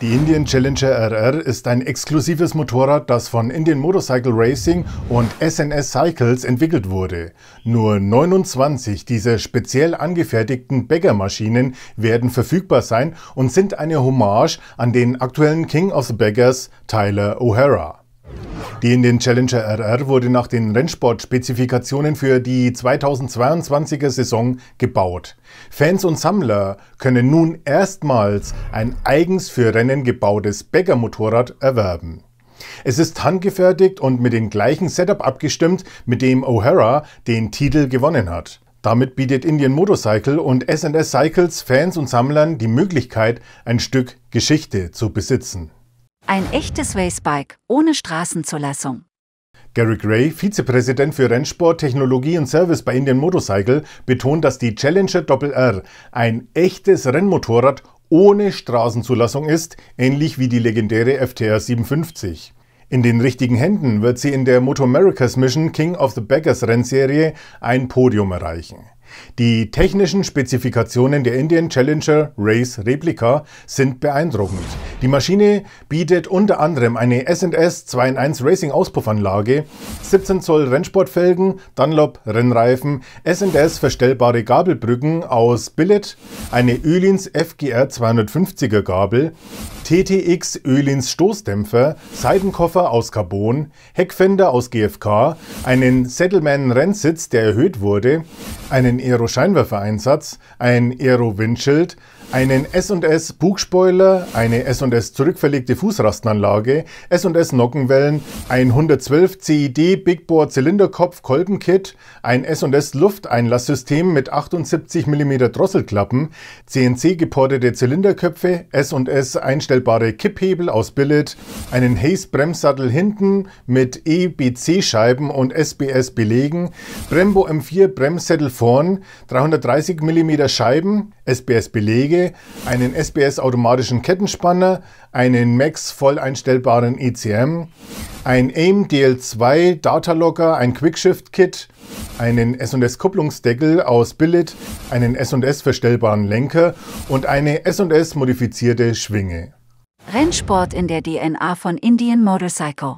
Die Indian Challenger RR ist ein exklusives Motorrad, das von Indian Motorcycle Racing und SNS Cycles entwickelt wurde. Nur 29 dieser speziell angefertigten Bagger-Maschinen werden verfügbar sein und sind eine Hommage an den aktuellen King of the Baggers Tyler O'Hara. Die in den Challenger RR wurde nach den Rennsport-Spezifikationen für die 2022er Saison gebaut. Fans und Sammler können nun erstmals ein eigens für Rennen gebautes Bäcker-Motorrad erwerben. Es ist handgefertigt und mit dem gleichen Setup abgestimmt, mit dem O'Hara den Titel gewonnen hat. Damit bietet Indian Motorcycle und S&S Cycles Fans und Sammlern die Möglichkeit, ein Stück Geschichte zu besitzen. Ein echtes Racebike ohne Straßenzulassung. Gary Gray, Vizepräsident für Rennsport, Technologie und Service bei Indian Motorcycle, betont, dass die Challenger Doppel R ein echtes Rennmotorrad ohne Straßenzulassung ist, ähnlich wie die legendäre FTR 750. In den richtigen Händen wird sie in der Moto Americas Mission King of the Beggars Rennserie ein Podium erreichen. Die technischen Spezifikationen der Indian Challenger Race Replica sind beeindruckend. Die Maschine bietet unter anderem eine S&S 2 in 1 Racing Auspuffanlage, 17 Zoll Rennsportfelgen, Dunlop Rennreifen, S&S verstellbare Gabelbrücken aus Billet, eine Öhlins FGR 250er Gabel, TTX Öhlins Stoßdämpfer, Seitenkoffer aus Carbon, Heckfender aus GFK, einen Settleman Rennsitz, der erhöht wurde, einen ein Aero-Scheinwerfereinsatz, ein Aero-Windschild, einen S&S Bugspoiler, eine S&S zurückverlegte Fußrastenanlage, S&S Nockenwellen, ein 112 CID Big Bore Zylinderkopf Kolbenkit, ein S&S Lufteinlasssystem mit 78 mm Drosselklappen, CNC geportete Zylinderköpfe, S&S einstellbare Kipphebel aus Billet, einen Hayes Bremssattel hinten mit EBC Scheiben und SBS Belegen, Brembo M4 Bremssattel vorn, 330 mm Scheiben, SBS-Belege, einen SBS-automatischen Kettenspanner, einen Max voll einstellbaren ECM, ein AIM DL2 Data Locker, ein Quickshift Kit, einen S&S Kupplungsdeckel aus Billet, einen S&S verstellbaren Lenker und eine S&S modifizierte Schwinge. Rennsport in der DNA von Indian Motorcycle.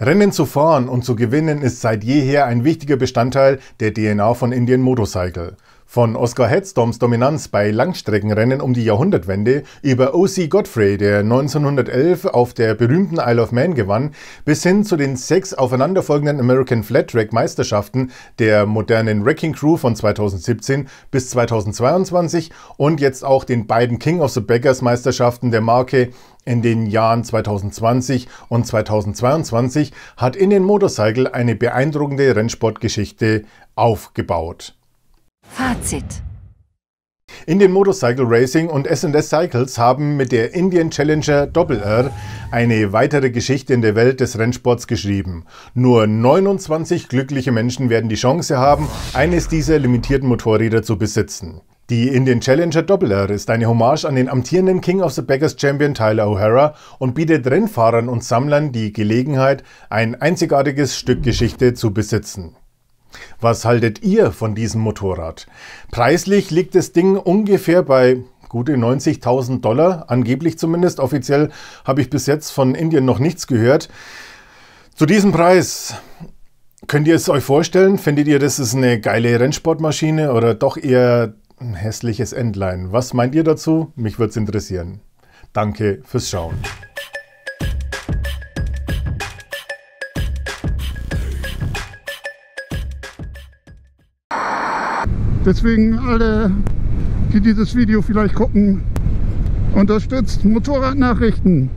Rennen zu fahren und zu gewinnen ist seit jeher ein wichtiger Bestandteil der DNA von Indian Motorcycle. Von Oscar Headstorms Dominanz bei Langstreckenrennen um die Jahrhundertwende über O.C. Godfrey, der 1911 auf der berühmten Isle of Man gewann, bis hin zu den sechs aufeinanderfolgenden American Flat Track Meisterschaften der modernen Wrecking Crew von 2017 bis 2022 und jetzt auch den beiden King of the Beggars Meisterschaften der Marke in den Jahren 2020 und 2022 hat in den Motorcycle eine beeindruckende Rennsportgeschichte aufgebaut. Fazit. Indian Motorcycle Racing und S&S Cycles haben mit der Indian Challenger Doppel R eine weitere Geschichte in der Welt des Rennsports geschrieben. Nur 29 glückliche Menschen werden die Chance haben, eines dieser limitierten Motorräder zu besitzen. Die Indian Challenger Doppel R ist eine Hommage an den amtierenden King of the Beggars Champion Tyler O'Hara und bietet Rennfahrern und Sammlern die Gelegenheit, ein einzigartiges Stück Geschichte zu besitzen. Was haltet ihr von diesem Motorrad? Preislich liegt das Ding ungefähr bei gute 90.000 Dollar, angeblich zumindest. Offiziell habe ich bis jetzt von Indien noch nichts gehört. Zu diesem Preis könnt ihr es euch vorstellen? Findet ihr, das ist eine geile Rennsportmaschine oder doch eher ein hässliches Endline? Was meint ihr dazu? Mich würde es interessieren. Danke fürs Schauen. Deswegen alle, die dieses Video vielleicht gucken, unterstützt Motorradnachrichten.